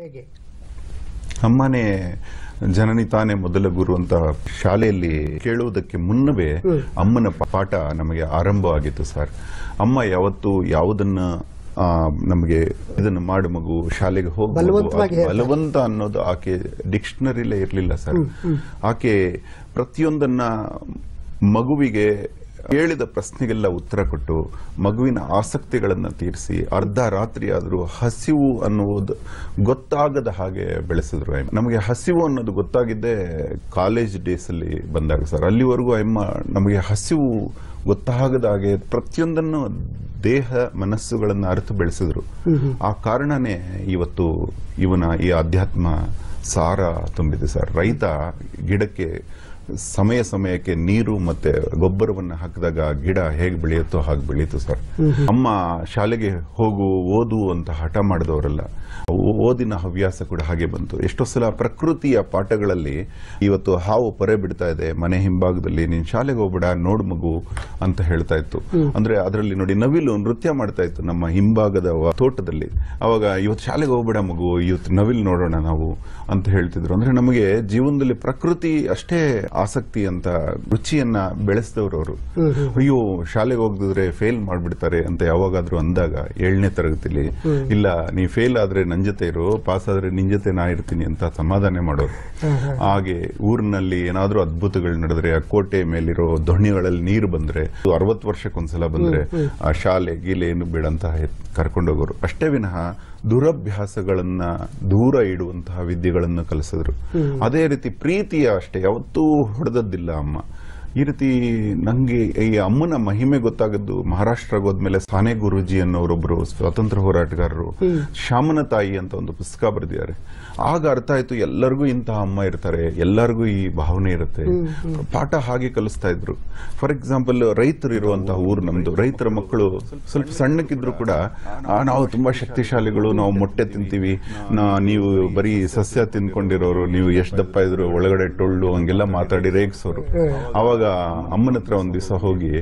ಹೇಗೆ ಅಮ್ಮನೇ ಜನನಿ ತಾನೇ ಮೊದಲ ಗುರು ಅಂತ ಶಾಲೆಯಲ್ಲಿ ಕೇಳುವುದಕ್ಕೆ ಮುನ್ನವೇ ಅಮ್ಮನ ಪಾಠ ನಮಗೆ ಆರಂಭವಾಗಿತ್ತು ಸರ್ ಅಮ್ಮ ಯಾವತ್ತು ಯಾವುದನ್ನ ನಮಗೆ ಇದನ್ನು ಮಾಡು ಮಗು ಶಾಲೆಗೆ ಹೋಗಿ ಬಲವಂತ ಅನ್ನೋದು ಆಕೆ ಡಿಕ್ಷನರಿಲೇ ಇರಲಿಲ್ಲ ಸರ್ ಆಕೆ ಪ್ರತಿಯೊಂದನ್ನ ಮಗುವಿಗೆ ಕೇಳಿದ ಪ್ರಶ್ನೆಗೆಲ್ಲ ಉತ್ತರ ಕೊಟ್ಟು ಮಗುವಿನ ಆಸಕ್ತಿಗಳನ್ನು ತೀರಿಸಿ ಅರ್ಧ ರಾತ್ರಿ ಆದರೂ ಹಸಿವು ಅನ್ನುವುದು ಗೊತ್ತಾಗದ ಹಾಗೆ ಬೆಳೆಸಿದ್ರು ನಮಗೆ ಹಸಿವು ಅನ್ನೋದು ಗೊತ್ತಾಗಿದ್ದೇ ಕಾಲೇಜ್ ಡೇಸಲ್ಲಿ ಬಂದಾಗ ಸರ್ ಅಲ್ಲಿವರೆಗೂ ಅಮ್ಮ ನಮಗೆ ಹಸಿವು ಗೊತ್ತಾಗದ ಹಾಗೆ ಪ್ರತಿಯೊಂದನ್ನು ದೇಹ ಮನಸ್ಸುಗಳನ್ನು ಅರಿತು ಬೆಳೆಸಿದ್ರು ಆ ಕಾರಣನೇ ಇವತ್ತು ಇವನ ಈ ಅಧ್ಯಾತ್ಮ ಸಾರ ತುಂಬಿದೆ ಸರ್ ರೈತ ಗಿಡಕ್ಕೆ ಸಮಯ ಸಮಯಕ್ಕೆ ನೀರು ಮತ್ತೆ ಗೊಬ್ಬರವನ್ನು ಹಾಕಿದಾಗ ಗಿಡ ಹೇಗೆ ಬೆಳೆಯುತ್ತೋ ಹಾಗೆ ಬೆಳೀತು ಸರ್ ಅಮ್ಮ ಶಾಲೆಗೆ ಹೋಗು ಓದು ಅಂತ ಹಠ ಮಾಡಿದವರಲ್ಲ ಓದಿನ ಹವ್ಯಾಸ ಕೂಡ ಹಾಗೆ ಬಂತು ಎಷ್ಟೋ ಸಲ ಪ್ರಕೃತಿಯ ಪಾಠಗಳಲ್ಲಿ ಇವತ್ತು ಹಾವು ಪೊರೆ ಬಿಡ್ತಾ ಇದೆ ಮನೆ ಹಿಂಭಾಗದಲ್ಲಿ ನೀನ್ ಶಾಲೆಗೆ ಹೋಗ್ಬೇಡ ನೋಡು ಮಗು ಅಂತ ಹೇಳ್ತಾ ಇತ್ತು ಅಂದ್ರೆ ಅದರಲ್ಲಿ ನೋಡಿ ನವಿಲು ನೃತ್ಯ ಮಾಡ್ತಾ ಇತ್ತು ನಮ್ಮ ಹಿಂಭಾಗದ ತೋಟದಲ್ಲಿ ಅವಾಗ ಇವತ್ತು ಶಾಲೆಗೆ ಹೋಗ್ಬೇಡ ಮಗು ಇವತ್ತು ನವಿಲು ನೋಡೋಣ ನಾವು ಅಂತ ಹೇಳ್ತಿದ್ರು ಅಂದ್ರೆ ನಮಗೆ ಜೀವನದಲ್ಲಿ ಪ್ರಕೃತಿ ಅಷ್ಟೇ ಆಸಕ್ತಿ ಅಂತ ರುಚಿಯನ್ನ ಬೆಳೆಸಿದವರು ಅವರು ಅಯ್ಯೋ ಶಾಲೆಗೆ ಹೋಗಿದ್ರೆ ಫೇಲ್ ಮಾಡ್ಬಿಡ್ತಾರೆ ಅಂತ ಯಾವಾಗಾದ್ರೂ ಅಂದಾಗ ಏಳನೇ ತರಗತಿಲಿ ಇಲ್ಲ ನೀ ಫೇಲ್ ಆದ್ರೆ ನನ್ ಜೊತೆ ಇರು ಪಾಸ್ ಆದ್ರೆ ನಿನ್ ಜೊತೆ ನಾ ಇರ್ತೀನಿ ಅಂತ ಸಮಾಧಾನ ಮಾಡೋರು ಹಾಗೆ ಊರಿನಲ್ಲಿ ಏನಾದ್ರೂ ಅದ್ಭುತಗಳು ನಡೆದ್ರೆ ಆ ಕೋಟೆ ಮೇಲಿರೋ ದೋಣಿಗಳಲ್ಲಿ ನೀರು ಬಂದ್ರೆ ಅರವತ್ತು ವರ್ಷಕ್ಕೊಂದ್ಸಲ ಬಂದ್ರೆ ಆ ಶಾಲೆ ಗೀಲೆ ಏನು ಬೇಡ ಅಂತ ಕರ್ಕೊಂಡೋಗೋರು ಅಷ್ಟೇ ವಿನಃ ದುರಭ್ಯಾಸಗಳನ್ನ ದೂರ ಇಡುವಂತಹ ವಿದ್ಯೆಗಳನ್ನು ಕಲಿಸಿದ್ರು ಅದೇ ರೀತಿ ಪ್ರೀತಿಯ ಅಷ್ಟೇ ಯಾವತ್ತೂ ಹೊಡೆದದ್ದಿಲ್ಲ ಅಮ್ಮ ಈ ರೀತಿ ನಂಗೆ ಈ ಅಮ್ಮನ ಮಹಿಮೆ ಗೊತ್ತಾಗದ್ದು ಮಹಾರಾಷ್ಟ್ರ ಹೋದ್ಮೇಲೆ ಸಾನೆ ಗುರುಜಿ ಅನ್ನೋರೊಬ್ರು ಸ್ವಾತಂತ್ರ್ಯ ಹೋರಾಟಗಾರರು ಶ್ಯಾಮನ ತಾಯಿ ಅಂತ ಒಂದು ಪುಸ್ತಕ ಬರೆದಿದ್ದಾರೆ ಆಗ ಅರ್ಥ ಆಯ್ತು ಎಲ್ಲರಿಗೂ ಇಂತಹ ಅಮ್ಮ ಇರ್ತಾರೆ ಎಲ್ಲರಿಗೂ ಈ ಭಾವನೆ ಇರುತ್ತೆ ಪಾಠ ಹಾಗೆ ಕಲಿಸ್ತಾ ಇದ್ರು ಫಾರ್ ಎಕ್ಸಾಂಪಲ್ ರೈತರು ಇರುವಂತಹ ಊರು ನಮ್ದು ರೈತರ ಮಕ್ಕಳು ಸ್ವಲ್ಪ ಸಣ್ಣಕ್ಕಿದ್ರು ಕೂಡ ನಾವು ತುಂಬಾ ಶಕ್ತಿಶಾಲಿಗಳು ನಾವು ಮೊಟ್ಟೆ ತಿಂತೀವಿ ನೀವು ಬರೀ ಸಸ್ಯ ತಿನ್ಕೊಂಡಿರೋರು ನೀವು ಎಷ್ಟು ದಪ್ಪ ಇದ್ರು ಒಳಗಡೆ ಟೊಳ್ಳು ಹಂಗೆಲ್ಲ ಮಾತಾಡಿ ರೇಗಿಸೋರು ಅವಾಗ ಇವಾಗ ಅಮ್ಮನ ಹತ್ರ ಒಂದ್ ದಿವಸ ಹೋಗಿ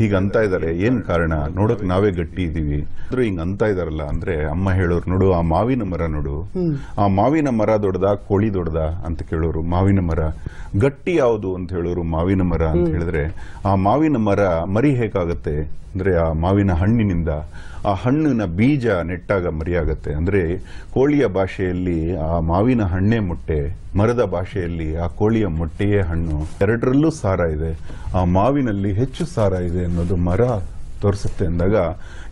ಹೀಗ ಅಂತ ಇದ್ದಾರೆ ಏನ್ ಕಾರಣ ನೋಡಕ್ ನಾವೇ ಗಟ್ಟಿ ಇದ್ದೀವಿ ಅಂದ್ರೆ ಹಿಂಗ ಅಂತ ಇದಾರಲ್ಲ ಅಂದ್ರೆ ಅಮ್ಮ ಹೇಳೋರು ನೋಡು ಆ ಮಾವಿನ ಮರ ನೋಡು ಆ ಮಾವಿನ ಮರ ದೊಡ್ದ ಕೋಳಿ ದೊಡ್ಡದ ಅಂತ ಕೇಳೋರು ಮಾವಿನ ಮರ ಗಟ್ಟಿ ಯಾವುದು ಅಂತ ಹೇಳೋರು ಮಾವಿನ ಮರ ಅಂತ ಹೇಳಿದ್ರೆ ಆ ಮಾವಿನ ಮರ ಮರಿ ಹೇಗಾಗತ್ತೆ ಅಂದರೆ ಆ ಮಾವಿನ ಹಣ್ಣಿನಿಂದ ಆ ಹಣ್ಣಿನ ಬೀಜ ನೆಟ್ಟಾಗ ಮರಿಯಾಗತ್ತೆ ಅಂದರೆ ಕೋಳಿಯ ಭಾಷೆಯಲ್ಲಿ ಆ ಮಾವಿನ ಹಣ್ಣೆ ಮೊಟ್ಟೆ ಮರದ ಭಾಷೆಯಲ್ಲಿ ಆ ಕೋಳಿಯ ಮೊಟ್ಟೆಯೇ ಹಣ್ಣು ಎರಡರಲ್ಲೂ ಸಾರ ಇದೆ ಆ ಮಾವಿನಲ್ಲಿ ಹೆಚ್ಚು ಸಾರ ಇದೆ ಅನ್ನೋದು ಮರ ತೋರಿಸುತ್ತೆ ಅಂದಾಗ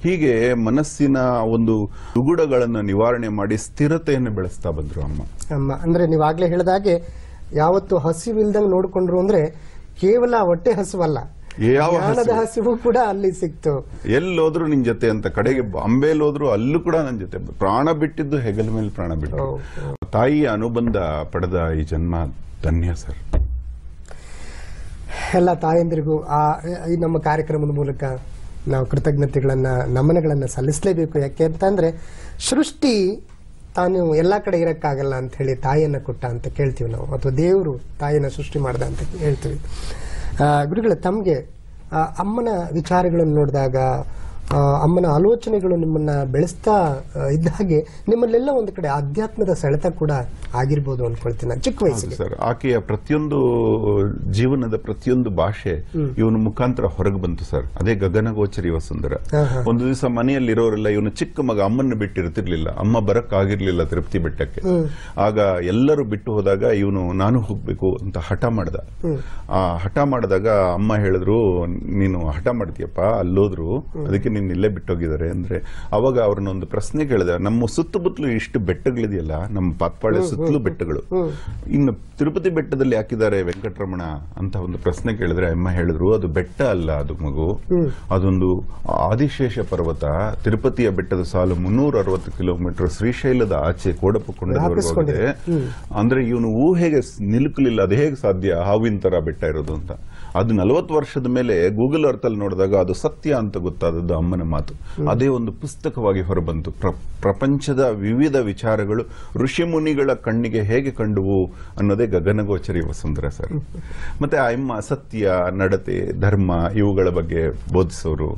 ಹೀಗೆ ಮನಸ್ಸಿನ ಒಂದು ದುಗುಡಗಳನ್ನು ನಿವಾರಣೆ ಮಾಡಿ ಸ್ಥಿರತೆಯನ್ನು ಬೆಳೆಸ್ತಾ ಬಂದರು ಅಮ್ಮ ಅಮ್ಮ ಅಂದರೆ ನೀವಾಗಲೇ ಹೇಳಿದಾಗೆ ಯಾವತ್ತು ಹಸಿವಿಲ್ದಂಗೆ ನೋಡಿಕೊಂಡ್ರು ಅಂದರೆ ಕೇವಲ ಹೊಟ್ಟೆ ಹಸುವಲ್ಲ ಜ್ಞಾನದ ಹಸಿವು ಕೂಡ ಅಲ್ಲಿ ಸಿಕ್ತು ಎಲ್ಲೋದ್ರು ನಿನ್ ಜೊತೆ ಅಂತ ಕಡೆಗೆ ಬಾಂಬೆಲ್ ಹೋದ್ರು ಅಲ್ಲೂ ಕೂಡ ನನ್ನ ಜೊತೆ ಪ್ರಾಣ ಬಿಟ್ಟಿದ್ದು ಹೆಗಲ ಮೇಲೆ ಪ್ರಾಣ ಬಿಟ್ಟು ತಾಯಿಯ ಅನುಬಂಧ ಪಡೆದ ಈ ಜನ್ಮ ಧನ್ಯ ಸರ್ ಎಲ್ಲ ತಾಯಂದಿರಿಗೂ ಆ ಈ ನಮ್ಮ ಕಾರ್ಯಕ್ರಮದ ಮೂಲಕ ನಾವು ಕೃತಜ್ಞತೆಗಳನ್ನ ನಮನಗಳನ್ನು ಸಲ್ಲಿಸಲೇಬೇಕು ಯಾಕೆ ಅಂತಂದರೆ ಸೃಷ್ಟಿ ತಾನು ಎಲ್ಲ ಕಡೆ ಇರೋಕ್ಕಾಗಲ್ಲ ಅಂತ ಹೇಳಿ ತಾಯಿಯನ್ನು ಕೊಟ್ಟ ಅಂತ ಕೇಳ್ತೀವಿ ನಾವು ಅಥವಾ ದೇವರು ತಾಯಿಯನ್ನ ಸೃಷ್ಟಿ ಮಾಡ್ದ ಅಂತ ಹೇಳ್ತೀವಿ ಗುರುಗಳ ತಮಗೆ ಅಮ್ಮನ ವಿಚಾರಗಳನ್ನು ನೋಡಿದಾಗ ಅಮ್ಮನ ಆಲೋಚನೆಗಳು ನಿಮ್ಮನ್ನ ಬೆಳೆಸ್ತಾ ಇದ್ದ ಹಾಗೆ ನಿಮ್ಮಲ್ಲೆಲ್ಲ ಒಂದು ಕಡೆ ಆಧ್ಯಾತ್ಮದ ಸೆಳೆತ ಕೂಡ ಆಗಿರ್ಬೋದು ಅನ್ಕೊಳ್ತೀನಿ ಚಿಕ್ಕ ವಯಸ್ಸಿಗೆ ಸರ್ ಆಕೆಯ ಪ್ರತಿಯೊಂದು ಜೀವನದ ಪ್ರತಿಯೊಂದು ಭಾಷೆ ಇವನು ಮುಖಾಂತರ ಹೊರಗೆ ಬಂತು ಸರ್ ಅದೇ ಗಗನಗೋಚರಿ ವಸುಂದರ ಒಂದು ದಿವಸ ಮನೆಯಲ್ಲಿರೋರೆಲ್ಲ ಇವನು ಚಿಕ್ಕ ಮಗ ಅಮ್ಮನ್ನು ಬಿಟ್ಟಿರ್ತಿರ್ಲಿಲ್ಲ ಅಮ್ಮ ಬರಕ್ ಆಗಿರ್ಲಿಲ್ಲ ತೃಪ್ತಿ ಬೆಟ್ಟಕ್ಕೆ ಆಗ ಎಲ್ಲರೂ ಬಿಟ್ಟು ಹೋದಾಗ ಇವನು ನಾನು ಹೋಗ್ಬೇಕು ಅಂತ ಹಠ ಮಾಡ್ದ ಆ ಹಠ ಮಾಡಿದಾಗ ಅಮ್ಮ ಹೇಳಿದ್ರು ನೀನು ಹಠ ಮಾಡ್ತೀಯಪ್ಪ ಅಲ್ಲೋದ್ರು ಅದಕ್ಕೆ ನಿನ್ನ ಇಲ್ಲೇ ಬಿಟ್ಟೋಗಿದ್ದಾರೆ ಅಂದ್ರೆ ಅವಾಗ ಒಂದು ಪ್ರಶ್ನೆ ಕೇಳಿದೆ ನಮ್ಮ ಸುತ್ತಮುತ್ತಲು ಇಷ್ಟು ಬೆಟ್ಟಗಳಿದೆಯಲ್ಲ ನಮ್ಮ ಪಾತ್ಪಾಳೆ ಸುತ್ತಲೂ ಬೆಟ್ಟಗಳು ಇನ್ನು ತಿರುಪತಿ ಬೆಟ್ಟದಲ್ಲಿ ಹಾಕಿದ್ದಾರೆ ವೆಂಕಟರಮಣ ಅಂತ ಒಂದು ಪ್ರಶ್ನೆ ಕೇಳಿದ್ರೆ ಅಮ್ಮ ಹೇಳಿದ್ರು ಅದು ಬೆಟ್ಟ ಅಲ್ಲ ಅದು ಮಗು ಅದೊಂದು ಆದಿಶೇಷ ಪರ್ವತ ತಿರುಪತಿಯ ಬೆಟ್ಟದ ಸಾಲು ಮುನ್ನೂರ ಅರವತ್ತು ಕಿಲೋಮೀಟರ್ ಶ್ರೀಶೈಲದ ಆಚೆ ಕೋಡಪಕೊಂಡವರೆಗೂ ಅಂದ್ರೆ ಇವನು ಊಹೆಗೆ ನಿಲುಕಲಿಲ್ಲ ಅದು ಹೇಗೆ ಸಾಧ್ಯ ಹಾವಿನ ತರ ಬೆಟ್ಟ ಇರೋದು ಅಂತ ಅದು ನಲವತ್ತು ವರ್ಷದ ಮೇಲೆ ಗೂಗಲ್ ಅರ್ಥಲ್ಲಿ ನೋಡಿದಾಗ ಅದು ಸತ್ಯ ಅಂತ ಗೊತ್ತಾದದ್ದು ಅಮ್ಮನ ಮಾತು ಅದೇ ಒಂದು ಪುಸ್ತಕವಾಗಿ ಹೊರಬಂತು ಪ್ರಪಂಚದ ವಿವಿಧ ವಿಚಾರಗಳು ಋಷಿಮುನಿಗಳ ಕಣ್ಣಿಗೆ ಹೇಗೆ ಕಂಡುವು ಅನ್ನೋದೇ ಗಗನಗೋಚರಿ ವಸುಂಧರ ಸರ್ ಮತ್ತೆ ಅಮ್ಮ ಸತ್ಯ ನಡತೆ ಧರ್ಮ ಇವುಗಳ ಬಗ್ಗೆ ಬೋಧಿಸೋರು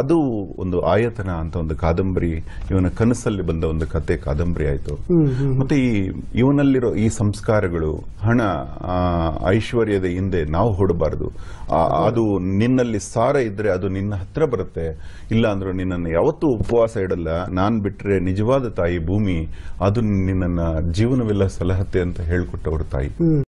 ಅದು ಒಂದು ಆಯತನ ಅಂತ ಒಂದು ಕಾದಂಬರಿ ಇವನ ಕನಸಲ್ಲಿ ಬಂದ ಒಂದು ಕತೆ ಕಾದಂಬರಿ ಆಯಿತು ಮತ್ತೆ ಈ ಇವನಲ್ಲಿರೋ ಈ ಸಂಸ್ಕಾರಗಳು ಹಣ ಐಶ್ವರ್ಯದ ಹಿಂದೆ ನಾವು ಹೊಡಬಾರದು ಅದು ನಿನ್ನಲ್ಲಿ ಸಾರ ಇದ್ರೆ ಅದು ನಿನ್ನ ಹತ್ರ ಬರುತ್ತೆ ಇಲ್ಲ ಅಂದ್ರೆ ನಿನ್ನನ್ನು ಯಾವತ್ತೂ ಉಪವಾಸ ಇಡಲ್ಲ ನಾನು ಬಿಟ್ಟರೆ ನಿಜವಾದ ತಾಯಿ ಭೂಮಿ ಅದು ನಿನ್ನ ಜೀವನವೆಲ್ಲ ಸಲಹತ್ತೆ ಅಂತ ಹೇಳ್ಕೊಟ್ಟವ್ರ ತಾಯಿ